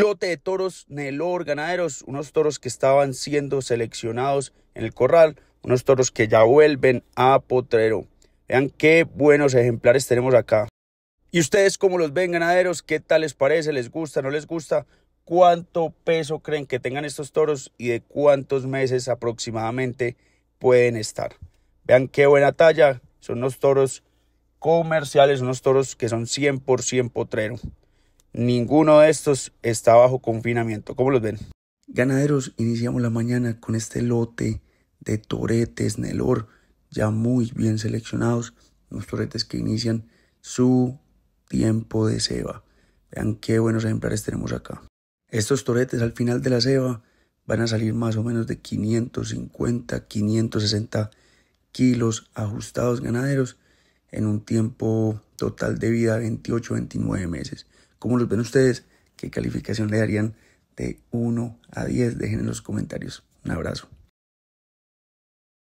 lote de toros Nelor ganaderos, unos toros que estaban siendo seleccionados en el corral, unos toros que ya vuelven a potrero. Vean qué buenos ejemplares tenemos acá. ¿Y ustedes cómo los ven, ganaderos? ¿Qué tal les parece? ¿Les gusta? ¿No les gusta? ¿Cuánto peso creen que tengan estos toros y de cuántos meses aproximadamente pueden estar? Vean qué buena talla. Son unos toros comerciales, unos toros que son 100% potrero. Ninguno de estos está bajo confinamiento. ¿Cómo los ven? Ganaderos, iniciamos la mañana con este lote de toretes Nelor, ya muy bien seleccionados, unos toretes que inician su tiempo de ceba. Vean qué buenos ejemplares tenemos acá. Estos toretes al final de la ceba van a salir más o menos de 550, 560 kilos ajustados ganaderos en un tiempo total de vida 28, 29 meses. ¿Cómo los ven ustedes? ¿Qué calificación le darían de 1 a 10? Dejen en los comentarios. Un abrazo.